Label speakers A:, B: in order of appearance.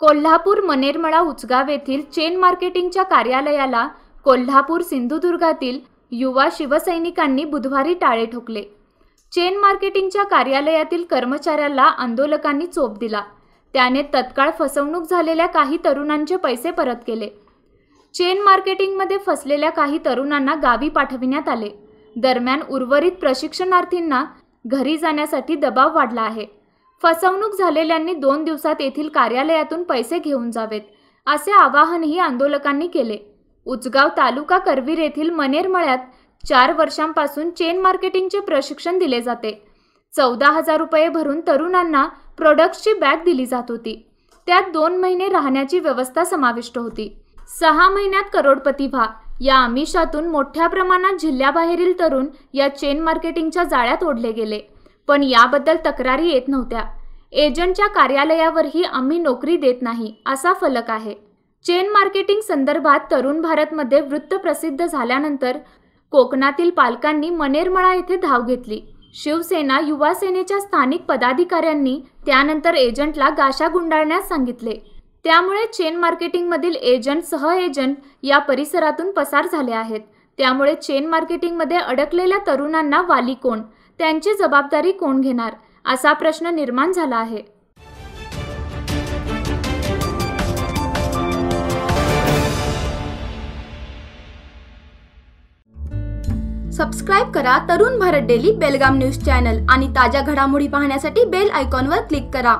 A: कोल्हापूर मनेरमळा उचगाव येथील चेन मार्केटिंगच्या कार्यालयाला कोल्हापूर सिंधुदुर्गातील युवा शिवसैनिकांनी बुधवारी टाळे ठोकले चेन मार्केटिंगच्या कार्यालयातील कर्मचाऱ्याला आंदोलकांनी चोप दिला त्याने तत्काळ फसवणूक झालेल्या काही तरुणांचे पैसे परत केले चेन मार्केटिंगमध्ये फसलेल्या काही तरुणांना गावी पाठविण्यात आले दरम्यान उर्वरित प्रशिक्षणार्थींना घरी जाण्यासाठी दबाव वाढला आहे फसवणूक झालेल्यांनी दोन दिवसात येथील कार्यालयातून पैसे घेऊन जावेत असे आवाहनही आंदोलकांनी केले उचगाव तालुका करवीर येथील मनेरमळ्यात चार वर्षांपासून चेन मार्केटिंगचे प्रशिक्षण दिले जाते चौदा हजार रुपये भरून तरुणांना प्रोडक्ट्सची बॅग दिली जात होती त्यात दोन महिने राहण्याची व्यवस्था समाविष्ट होती सहा महिन्यात करोडपती व्हा या आमिषातून मोठ्या प्रमाणात जिल्ह्याबाहेरील तरुण या चेन मार्केटिंगच्या जाळ्यात ओढले गेले पण याबद्दल तक्रारी येत नव्हत्या एजंटच्या कार्यालयावरही आम्ही नोकरी देत नाही असा फलक आहे चेन मार्केटिंग संदर्भात तरुण भारतमध्ये वृत्त प्रसिद्ध झाल्यानंतर कोकणातील पालकांनी मनेरमळा येथे धाव घेतली शिवसेना युवा सेनेच्या स्थानिक पदाधिकाऱ्यांनी त्यानंतर एजंटला गाशा गुंडाळण्यास सांगितले त्यामुळे चेन मार्केटिंगमधील एजंट सह एजंट या परिसरातून पसार झाले आहेत त्यामुळे चेन मार्केटिंगमध्ये अडकलेल्या तरुणांना वाली कोण त्यांची जबाबदारी कोण घेणार असा प्रश्न निर्माण झाला आहे
B: सबस्क्राईब करा Tarun Bharat daily Belgaum news channel आणि ताज्या घडामोडी पाहण्यासाठी बेल आयकॉनवर क्लिक करा